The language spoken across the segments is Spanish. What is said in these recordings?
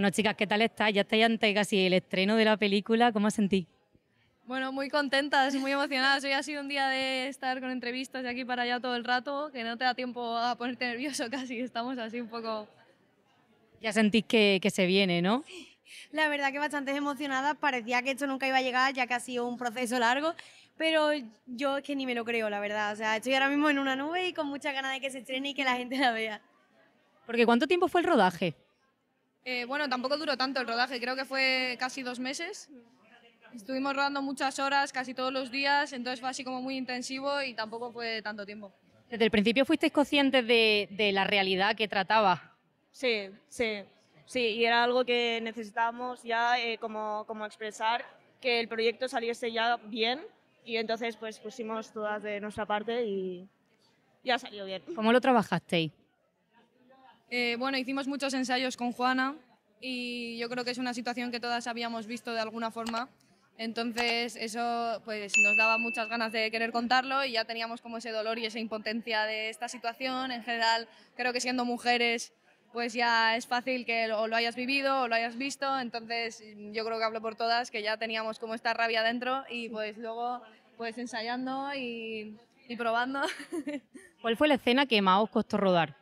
Bueno, chicas, ¿qué tal estáis? Ya estáis ante casi el estreno de la película. ¿Cómo os sentís? Bueno, muy contentas, muy emocionadas. Hoy ha sido un día de estar con entrevistas de aquí para allá todo el rato, que no te da tiempo a ponerte nervioso casi. Estamos así un poco. Ya sentís que, se viene, ¿no? La verdad que bastante emocionadas. Parecía que esto nunca iba a llegar, ya que ha sido un proceso largo. Pero yo es que ni me lo creo, la verdad. O sea, estoy ahora mismo en una nube y con muchas ganas de que se estrene y que la gente la vea. Porque ¿cuánto tiempo fue el rodaje? Eh, bueno, tampoco duró tanto el rodaje, creo que fue casi dos meses. Estuvimos rodando muchas horas, casi todos los días, entonces fue así como muy intensivo y tampoco fue tanto tiempo. ¿Desde el principio fuisteis conscientes de, la realidad que trataba? Sí, sí, sí, y era algo que necesitábamos ya eh, como, como expresar que el proyecto saliese ya bien y entonces pues pusimos todas de nuestra parte y ya salió bien. ¿Cómo lo trabajasteis? Eh, bueno, hicimos muchos ensayos con Juana y yo creo que es una situación que todas habíamos visto de alguna forma. Entonces eso pues, nos daba muchas ganas de querer contarlo y ya teníamos como ese dolor y esa impotencia de esta situación. En general, creo que siendo mujeres pues ya es fácil que o lo hayas vivido o lo hayas visto. Entonces yo creo que hablo por todas, que ya teníamos como esta rabia dentro y pues luego pues ensayando y, y probando. ¿Cuál fue la escena que más os costó rodar?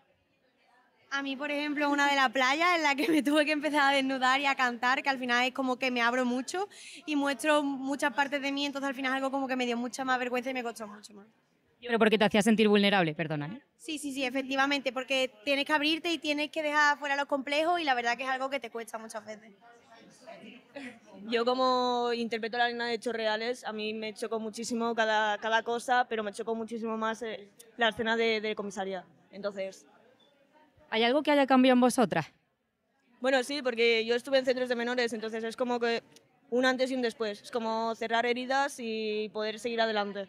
A mí, por ejemplo, una de la playa en la que me tuve que empezar a desnudar y a cantar, que al final es como que me abro mucho y muestro muchas partes de mí, entonces al final es algo como que me dio mucha más vergüenza y me costó mucho más. Pero porque te hacía sentir vulnerable, perdona. Sí, sí, sí, efectivamente, porque tienes que abrirte y tienes que dejar fuera los complejos y la verdad que es algo que te cuesta muchas veces. Yo como interpreto la arena de hechos reales, a mí me chocó muchísimo cada, cada cosa, pero me chocó muchísimo más eh, la escena de, de comisaría. Entonces, ¿Hay algo que haya cambiado en vosotras? Bueno, sí, porque yo estuve en centros de menores, entonces es como que un antes y un después. Es como cerrar heridas y poder seguir adelante.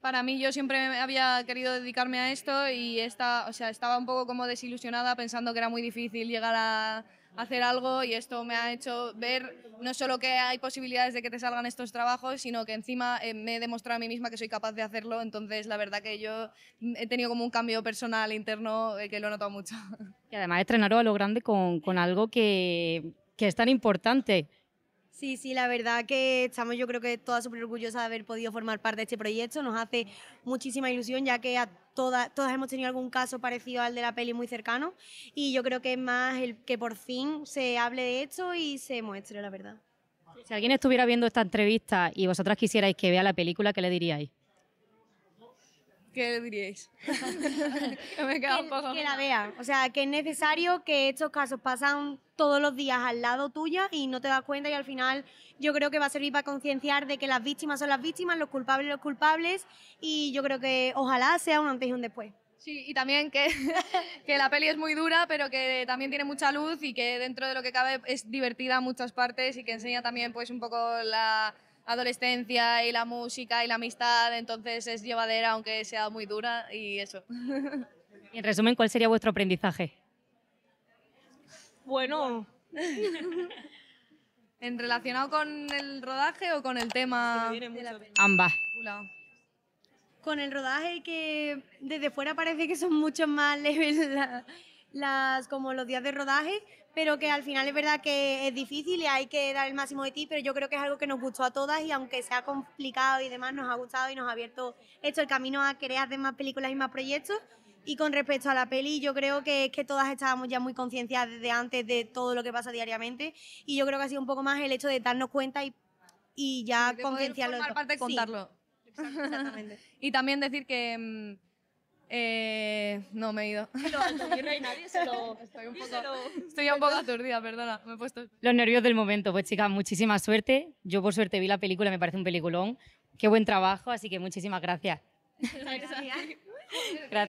Para mí, yo siempre había querido dedicarme a esto y esta, o sea, estaba un poco como desilusionada pensando que era muy difícil llegar a hacer algo y esto me ha hecho ver no solo que hay posibilidades de que te salgan estos trabajos, sino que encima eh, me he demostrado a mí misma que soy capaz de hacerlo, entonces la verdad que yo mm, he tenido como un cambio personal interno eh, que lo he notado mucho. Y además estrenaros a lo grande con, algo que, que es tan importante Sí, sí, la verdad que estamos yo creo que todas súper orgullosas de haber podido formar parte de este proyecto. Nos hace muchísima ilusión ya que a todas, todas hemos tenido algún caso parecido al de la peli muy cercano y yo creo que es más el que por fin se hable de esto y se muestre la verdad. Si alguien estuviera viendo esta entrevista y vosotras quisierais que vea la película, ¿qué le diríais? ¿Qué diríais? que me queda un poco. Que la vea O sea, que es necesario que estos casos pasan todos los días al lado tuya y no te das cuenta y al final yo creo que va a servir para concienciar de que las víctimas son las víctimas, los culpables los culpables y yo creo que ojalá sea un antes y un después. Sí, y también que, que, la peli es muy dura, pero que también tiene mucha luz y que dentro de lo que cabe es divertida en muchas partes y que enseña también pues un poco la, adolescencia y la música y la amistad, entonces es llevadera aunque sea muy dura y eso. en resumen, ¿cuál sería vuestro aprendizaje? Bueno, ¿En relacionado con el rodaje o con el tema? Ambas. Con el rodaje que desde fuera parece que son mucho más leves las como los días de rodaje, pero que al final es verdad que es difícil y hay que dar el máximo de ti, pero yo creo que es algo que nos gustó a todas y aunque sea complicado y demás, nos ha gustado y nos ha abierto esto el camino a querer hacer más películas y más proyectos. Y con respecto a la peli, yo creo que es que todas estábamos ya muy concienciadas desde antes de todo lo que pasa diariamente y yo creo que ha sido un poco más el hecho de darnos cuenta y, y ya concienciarlo. parte contarlo. exactamente. y también decir que mm, eh, no, me he ido. Ah, no, Estoy un poco, estoy un poco aturdida, perdona, me he puesto... Los nervios del momento. Pues chicas, muchísima suerte. Yo por suerte vi la película, me parece un peliculón. Qué buen trabajo, así que muchísimas gracias. gracias.